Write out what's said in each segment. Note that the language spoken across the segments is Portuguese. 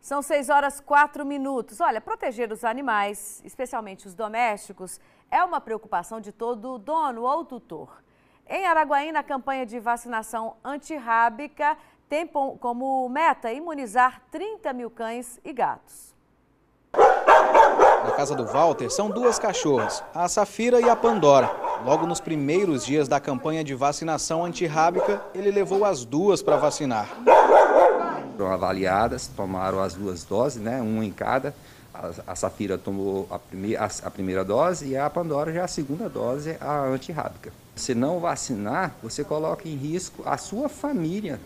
São 6 horas 4 minutos. Olha, proteger os animais, especialmente os domésticos, é uma preocupação de todo dono ou tutor. Em Araguaína, a campanha de vacinação antirrábica tem como meta imunizar 30 mil cães e gatos. Na casa do Walter são duas cachorras, a Safira e a Pandora. Logo nos primeiros dias da campanha de vacinação antirrábica, ele levou as duas para vacinar foram avaliadas, tomaram as duas doses, né, uma em cada. A, a Safira tomou a, a, a, primeira dose e a Pandora já a segunda dose, a antirrábica. Se não vacinar, você coloca em risco a sua família.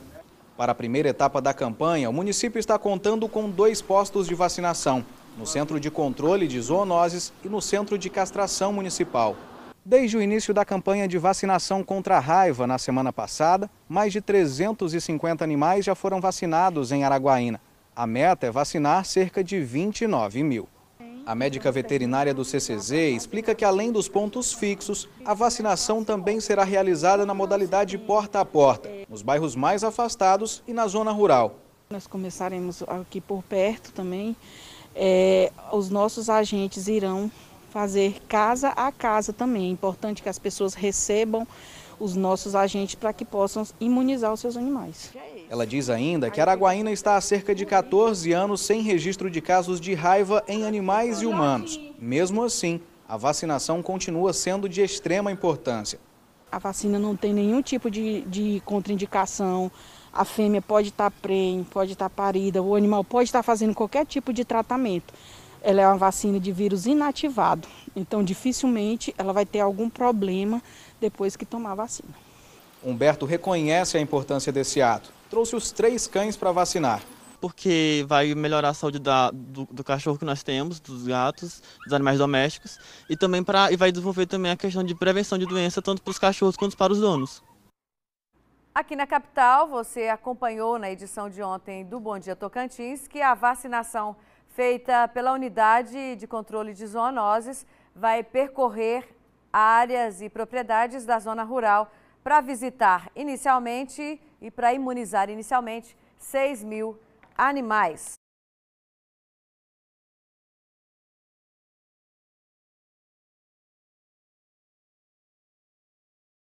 Para a primeira etapa da campanha, o município está contando com dois postos de vacinação, no Centro de Controle de Zoonoses e no Centro de Castração Municipal. Desde o início da campanha de vacinação contra a raiva na semana passada, mais de 350 animais já foram vacinados em Araguaína. A meta é vacinar cerca de 29 mil. A médica veterinária do CCZ explica que, além dos pontos fixos, a vacinação também será realizada na modalidade porta a porta, nos bairros mais afastados e na zona rural. Nós começaremos aqui por perto também. É, os nossos agentes irão fazer casa a casa também. É importante que as pessoas recebam os nossos agentes para que possam imunizar os seus animais. Ela diz ainda que Araguaína está há cerca de 14 anos sem registro de casos de raiva em animais e humanos. Mesmo assim, a vacinação continua sendo de extrema importância. A vacina não tem nenhum tipo de, de contraindicação. A fêmea pode estar prenhe, pode estar parida, o animal pode estar fazendo qualquer tipo de tratamento ela é uma vacina de vírus inativado, então dificilmente ela vai ter algum problema depois que tomar a vacina. Humberto reconhece a importância desse ato. Trouxe os três cães para vacinar. Porque vai melhorar a saúde da, do, do, cachorro que nós temos, dos gatos, dos animais domésticos, e também pra, e vai desenvolver também a questão de prevenção de doença, tanto para os cachorros quanto para os donos. Aqui na capital, você acompanhou na edição de ontem do Bom Dia Tocantins que a vacinação feita pela Unidade de Controle de Zoonoses vai percorrer áreas e propriedades da zona rural para visitar inicialmente e para imunizar inicialmente 6 mil animais.